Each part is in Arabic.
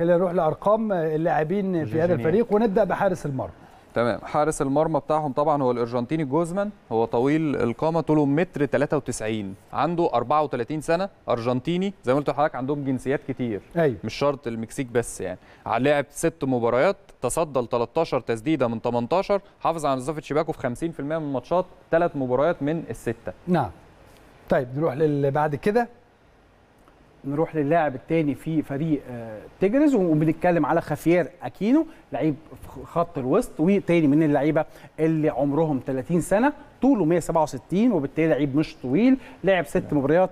خلينا نروح لارقام اللاعبين في هذا الفريق ونبدا بحارس المرمى تمام حارس المرمى بتاعهم طبعا هو الارجنتيني جوزمان هو طويل القامه طوله متر 93 عنده 34 سنه ارجنتيني زي ما قلت لحضرتك عندهم جنسيات كتير أي. أيوه. مش شرط المكسيك بس يعني لعب ست مباريات تصدى ل 13 تسديده من 18 حافظ على نظافه شباكه في 50% من الماتشات ثلاث مباريات من السته نعم طيب نروح للي بعد كده نروح للاعب الثاني في فريق آه، تجرز وبنتكلم على خافير اكينو لعيب خط الوسط وتاني من اللعيبه اللي عمرهم 30 سنه طوله 167 وبالتالي لعيب مش طويل لعب ست نعم. مباريات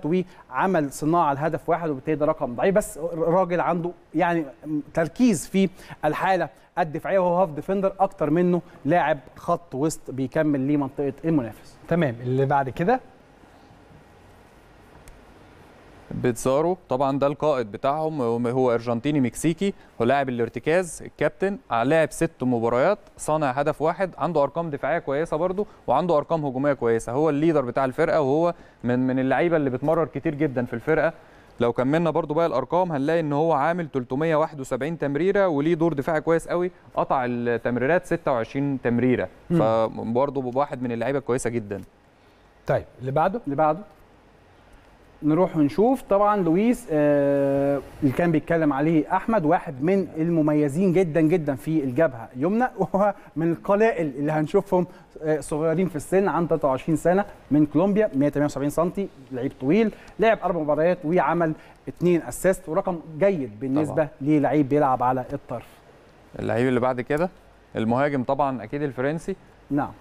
وعمل صناعه لهدف واحد وبالتالي ده رقم ضعيف بس راجل عنده يعني تركيز في الحاله الدفاعيه وهو هاف ديفندر اكتر منه لاعب خط وسط بيكمل ليه منطقه المنافس تمام اللي بعد كده بيتزارو طبعا ده القائد بتاعهم هو ارجنتيني مكسيكي هو لاعب الارتكاز الكابتن آه، لاعب ست مباريات صانع هدف واحد عنده ارقام دفاعيه كويسه برده وعنده ارقام هجوميه كويسه هو الليدر بتاع الفرقه وهو من من اللعيبه اللي بتمرر كتير جدا في الفرقه لو كملنا برضو بقى الارقام هنلاقي ان هو عامل 371 تمريره وليه دور دفاعي كويس قوي قطع التمريرات 26 تمريره فبرضه واحد من اللعيبه كويسه جدا طيب اللي بعده اللي بعده نروح ونشوف طبعا لويس آه اللي كان بيتكلم عليه احمد واحد من المميزين جدا جدا في الجبهه اليمنى وهو من القلائل اللي هنشوفهم آه صغيرين في السن عنده 23 سنه من كولومبيا 178 سم لعيب طويل لعب اربع مباريات وعمل اثنين اسيست ورقم جيد بالنسبه للعيب بيلعب على الطرف اللعيب اللي بعد كده المهاجم طبعا اكيد الفرنسي نعم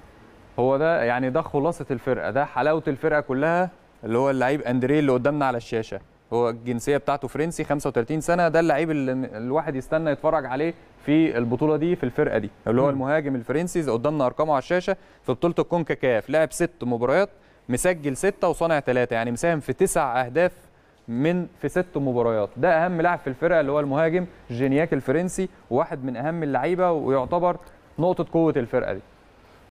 هو ده يعني ده خلاصه الفرقه ده حلاوه الفرقه كلها اللي هو اللعيب اندريه اللي قدامنا على الشاشه هو الجنسيه بتاعته فرنسي 35 سنه ده اللعيب اللي الواحد يستنى يتفرج عليه في البطوله دي في الفرقه دي اللي هو المهاجم الفرنسي قدامنا ارقامه على الشاشه في بطوله الكونكاكاف لعب ست مباريات مسجل ستة وصانع ثلاثة يعني مساهم في تسع أهداف من في ست مباريات ده أهم لاعب في الفرقة اللي هو المهاجم جينياك الفرنسي واحد من أهم اللعيبة ويعتبر نقطة قوة الفرقة دي